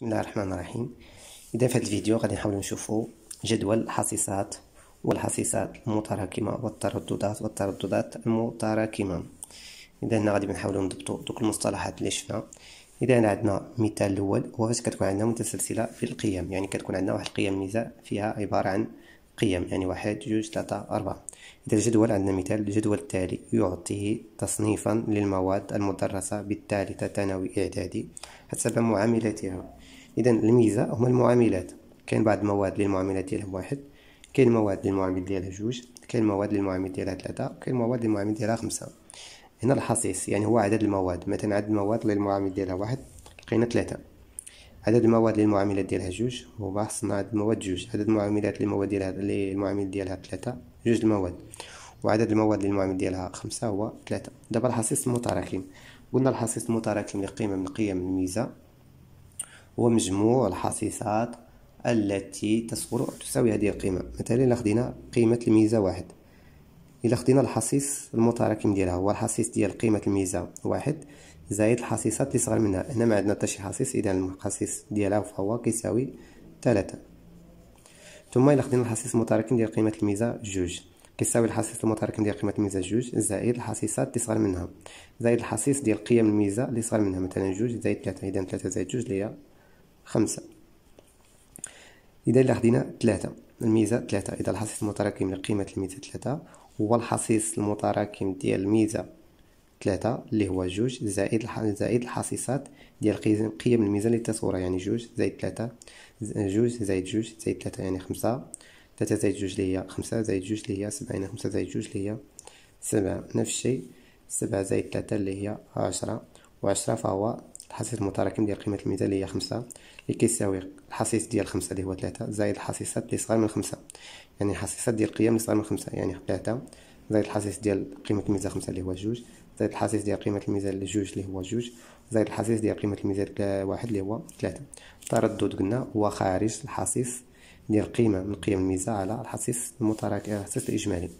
بسم الله الرحمن الرحيم إذا في هذا الفيديو غادي نحاول نشوفوا جدول الحصيصات والحصيصات المتراكمة والترددات والترددات المتراكمة إذا هنا غادي نحاولوا نضبطوا دوك المصطلحات اللي شفنا إذا عندنا مثال الأول هو فاش كتكون عندنا متسلسلة في القيم يعني كتكون عندنا واحد القيم نزاع فيها عبارة عن قيم يعني واحد جوج ثلاثة أربعة إذا الجدول عندنا مثال الجدول التالي يعطيه تصنيفا للمواد المدرسة بالتالي ثانوي إعدادي حسب معاملتها اذا الميزه هما المعاملات كاين بعض المواد للمعاملات ديالهم واحد كاين مواد للمعامل ديالها جوج كاين مواد للمعامل ديالها ثلاثه كاين مواد للمعامل ديالها خمسه هنا الحصيص يعني هو عدد المواد مثلا عدد المواد للمعامل ديالها واحد لقينا ثلاثه عدد المواد للمعاملات ديالها جوج هو حصلنا عدد المواد جوج عدد المعاملات للمواد ديالها للمعامل ديالها ثلاثه جوج المواد وعدد المواد للمعامل ديالها خمسة هو ثلاثة دابا الحصيص المتراكم قلنا الحصيص المتراكم لقيمة من قيم الميزة هو مجموع الحصيصات التي تصغر أو تساوي هذه القيمة مثلا إلا خدينا قيمة الميزة واحد إلا خدينا الحصيص المتراكم ديالها هو الحصيص ديال قيمة الميزة واحد زائد الحصيصات اللي صغر منها هنا ما عندنا حتى شي حصيص إذا الحصيص ديالها فهو كيساوي ثلاثة ثم إلا خدينا الحصيص المتراكم ديال قيمة الميزة جوج كيساوي الحصيص المتراكم ديال قيمة الميزة جوج زائد الحصيصات اللي صغر منها زائد الحصيص ديال قيم الميزة اللي صغر منها مثلا جوج زائد ثلاثة إذا ثلاثة زائد جوج اللي هي خمسة إذا لاحظينا ثلاثة الميزة ثلاثة إذا الحصيص المتراكم لقيمة الميزة ثلاثة هو الحصيص المتراكم ديال الميزة ثلاثة اللي هو جوج زائد الح... زائد الحصيصات ديال قيم قيم الميزة اللي تصورها يعني جوج زائد ثلاثة جوج زائد جوج زائد ثلاثة يعني خمسة ثلاثة زائد جوج اللي هي خمسة زائد جوج اللي هي سبعة يعني خمسة زائد جوج اللي هي سبعة نفس الشيء سبعة زائد ثلاثة اللي هي عشرة وعشرة فهو الحصيص المتراكم ديال القيمة المثالية خمسة اللي كيساوي الحصيص ديال خمسة اللي هو تلاتة زائد الحصيصات اللي صغار من خمسة يعني الحصيصات ديال القيم اللي صغار من خمسة يعني تلاتة زائد الحصيص ديال قيمة الميزة خمسة اللي هو جوج زائد الحصيص ديال قيمة الميزة جوج اللي هو جوج زائد الحصيص ديال قيمة الميزة واحد اللي هو تلاتة التردد قلنا هو خارج الحصيص ديال القيمة من قيم الميزة على الحصيص المتراكم الحصيص الإجمالي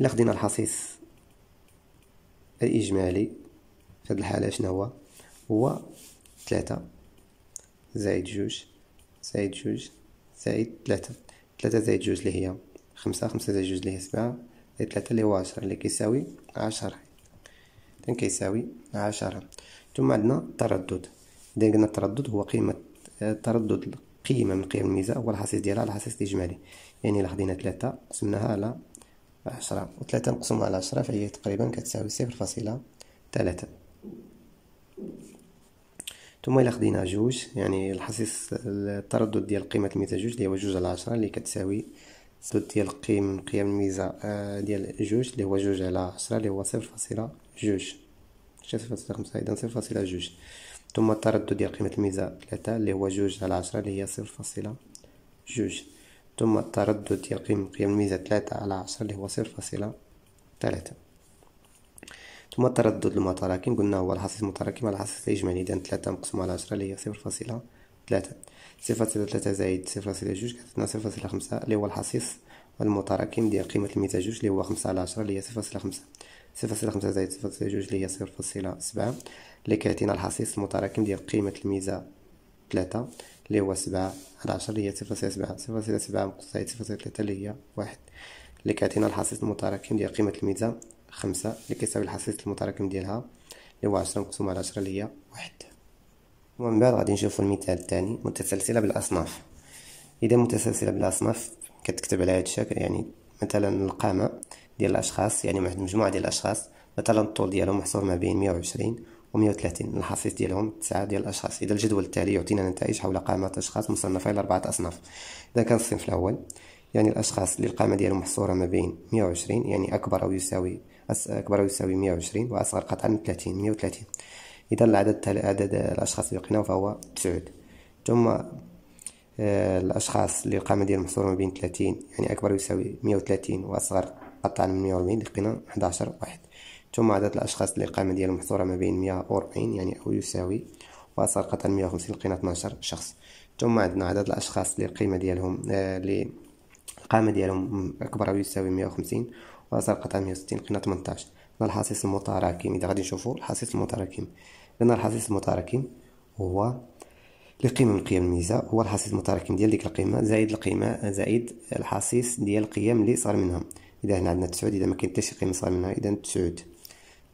إلا خدينا الحصيص الإجمالي في هاد الحالة شنو هو هو ثلاثة زائد جوج زائد جوج زائد ثلاثة ثلاثة زائد جوج اللي هي خمسة خمسة زائد جوج اللي هي سبعة زائد ثلاثة اللي هو عشرة اللي كيساوي عشرة إذن كيساوي عشرة ثم عندنا التردد إذا قلنا التردد هو قيمة التردد قيمة من قيم الميزة هو الحصيص ديالها على الحصيص الإجمالي يعني إلا خدينا ثلاثة قسمناها على عشرة وثلاثة مقسومة على عشرة فهي تقريبا كتساوي صفر فاصلة ثلاثة ثم الا خدينا جوج يعني الحصيص التردد ديال قيمه الميزه جوج اللي هو جوج على عشرة اللي كتساوي التردد ديال قيم قيم الميزه آه، ديال جوج اللي هو جوج على عشرة اللي هو صفر فاصلة جوج صفر فاصلة خمسة اذا صفر فاصلة جوج ثم التردد ديال قيمه الميزه ثلاثة اللي هو جوج على عشرة اللي هي صفر فاصلة جوج ثم التردد ديال قيم قيم الميزه ثلاثة على عشرة اللي هو صفر فاصلة ثلاثة ثم التردد المتراكم قلنا هو الحصيص المتراكم على الحصيص الإجمالي إذا ثلاثة مقسومة على عشرة اللي هي صفر فاصلة ثلاثة صفر فاصلة ثلاثة زائد صفر فاصلة جوج كتعطينا صفر فاصلة خمسة اللي هو الحصيص المتراكم ديال قيمة الميتا جوج اللي هو خمسة على عشرة اللي هي صفر فاصلة خمسة صفر فاصلة خمسة زائد صفر فاصلة جوج اللي هي صفر فاصلة سبعة اللي كيعطينا الحصيص المتراكم ديال قيمة الميزة ثلاثة اللي هو سبعة على عشرة اللي هي صفر فاصلة سبعة صفر فاصلة سبعة زائد صفر فاصلة ثلاثة اللي هي واحد اللي كيعطينا الحصيص المتراكم ديال قيمة الميزة خمسة اللي كيساوي الحصيلة المتراكم ديالها اللي هو عشرة مقسومة على عشرة اللي هي واحد ومن بعد غادي نشوفو المثال الثاني متسلسلة بالأصناف إذا متسلسلة بالأصناف كتكتب على هاد الشكل يعني مثلا القامة ديال الأشخاص يعني واحد المجموعة ديال الأشخاص مثلا الطول ديالهم محصور ما بين مية وعشرين ومية وثلاثين الحصيص ديالهم تسعة ديال الأشخاص إذا الجدول التالي يعطينا نتائج حول قائمة أشخاص مصنفة إلى أربعة أصناف إذا كان الصنف الأول يعني الأشخاص اللي القامة ديالهم محصورة ما بين مية وعشرين يعني أكبر أو يساوي أكبر أو يساوي 120 وأصغر قطعا 30 130 إذا العدد عدد الأشخاص اللي لقيناه فهو تسعود ثم آه، الأشخاص اللي القامة ديالهم محصورة ما بين 30 يعني أكبر يساوي 130 وأصغر قطعا من 140 لقينا 11 واحد ثم عدد الأشخاص اللي القامة ديالهم محصورة ما بين 140 يعني أو يساوي وأصغر قطعا 150 لقينا 12 شخص ثم عندنا عدد الأشخاص اللي القيمة ديالهم آه، اللي القامة ديالهم أكبر أو يساوي 150 وأزرق قطعة وستين قيمة تمنتاش هنا الحصيص المتراكم إذا غادي نشوفو الحصيص المتراكم لأن الحصيص المتراكم هو لقيمة من قيم الميزة هو الحصيص المتراكم ديال ديك القيمة زائد القيمة زائد الحصيص ديال القيم اللي صغر منها إذا هنا عندنا تسعود إذا مكاين تا شي قيمة صغر منها إذا تسعود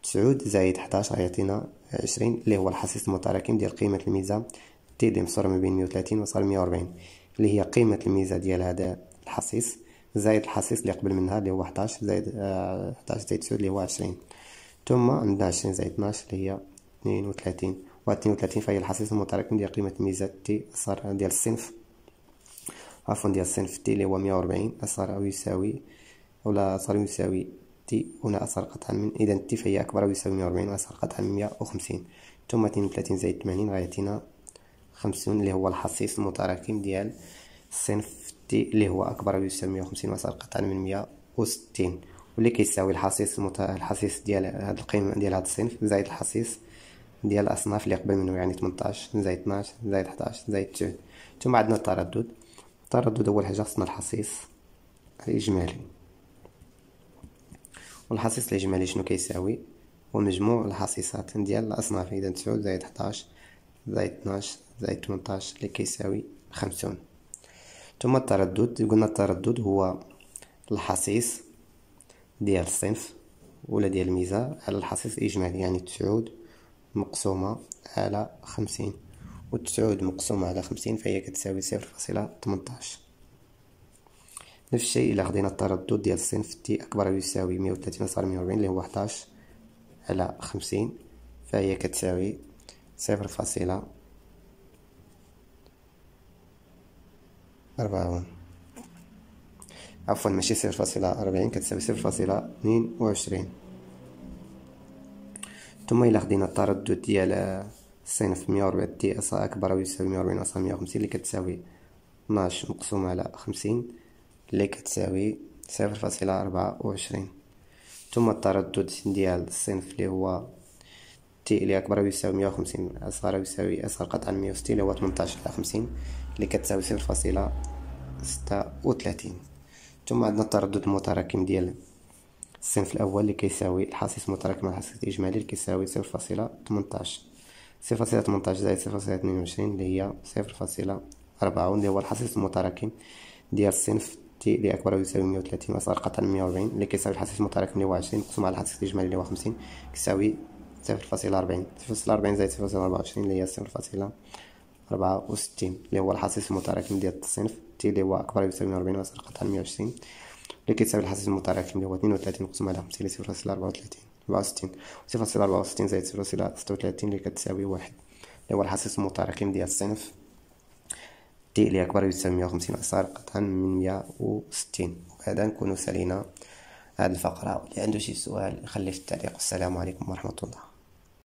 تسعود زائد حداش غيعطينا عشرين اللي هو الحصيص المتراكم ديال قيمة الميزة تي دي مصورة ما بين مية وثلاثين وصل مية وربعين اللي هي قيمة الميزة ديال هذا الحصيص زائد الحصيص اللي قبل منها اللي هو 11 زائد 11 زائد 9 اللي هو 20 ثم عندنا 20 زائد 12 اللي هي 32 و 32 فهي الحصيص المتراكم ديال قيمة ميزة تي أصغر ديال الصنف عفوا ديال الصنف تي اللي هو 140 أصغر أو يساوي ولا أصغر يساوي تي هنا أصغر قطعا من إذا تي فهي أكبر أو يساوي 140 اصغر قطعا من 150 ثم 32 زائد 80 غيعطينا 50 اللي هو الحصيص المتراكم ديال الصنف دي اللي هو أكبر من 150 وصل قطعا من 160 واللي كيساوي الحصيص المت... الحصيص ديال هاد القيم ديال هاد الصنف زائد الحصيص ديال الأصناف اللي قبل منه يعني 18 زائد 12 زائد 11 زائد 9 ثم عندنا التردد التردد أول حاجة خصنا الحصيص الإجمالي والحصيص الإجمالي شنو كيساوي هو مجموع الحصيصات ديال الأصناف إذا 9 زائد 11 زائد 12 زائد 18 اللي كيساوي 50 ثم التردد قلنا التردد هو الحصيص ديال الصنف ولا ديال الميزة على الحصيص الإجمالي يعني تسعود مقسومة على خمسين وتسعود مقسومة على خمسين فهي كتساوي صفر فاصلة تمنتاش نفس الشيء إلا خدينا التردد ديال الصنف تي أكبر أو يساوي مية وتلاتين أصغر مية وربعين اللي هو حداش على خمسين فهي كتساوي صفر فاصلة ون عفوا ماشي صفر فاصلة أربعين كتساوي صفر فاصلة اثنين وعشرين ثم إلا خدينا التردد ديال سين في مية وربعة تي أس أكبر أو يساوي مية وربعين أصغر مية وخمسين لي كتساوي اثناش مقسوم على خمسين لي كتساوي صفر فاصلة أربعة وعشرين ثم التردد ديال الصنف اللي هو تي اللي أكبر أو يساوي مية وخمسين أصغر أو يساوي أصغر قطعا مية وستين اللي هو تمنتاش على خمسين اللي كتساوي صفر فاصلة ستة وثلاثين ثم عندنا التردد المتراكم ديال الصنف الأول اللي كيساوي الحصيص المتراكم على الحصيص الإجمالي اللي كيساوي صفر فاصلة تمنتاش صفر فاصلة تمنتاش زائد صفر فاصلة اثنين وعشرين اللي هي صفر فاصلة أربعون اللي هو الحصيص المتراكم ديال الصنف تي اللي أكبر يساوي مية وثلاثين أصغر قطعا مية وأربعين اللي كيساوي الحصيص المتراكم اللي هو عشرين مقسوم على الحصيص الإجمالي اللي هو خمسين كيساوي صفر فاصلة أربعين صفر فاصلة أربعين زائد صفر فاصلة أربعة وعشرين اللي هي صفر فاصلة أربعة وستين اللي هو الحصيص المتراكم ديال التصنيف تي اللي هو أكبر يساوي من ربعين وأصغر قطعا مية وعشرين اللي كيساوي الحصيص المتراكم اللي هو اثنين وثلاثين مقسوم على خمسين اللي صفر فاصلة أربعة وثلاثين أربعة وستين صفر فاصلة أربعة وستين زائد صفر فاصلة ستة وثلاثين اللي كتساوي واحد اللي هو الحصيص المتراكم ديال الصنف تي اللي أكبر يساوي مية وخمسين أصغر قطعا من مية وستين وبهذا نكونو سالينا هذه الفقرة لي عنده شي سؤال يخليه في التعليق والسلام عليكم ورحمة الله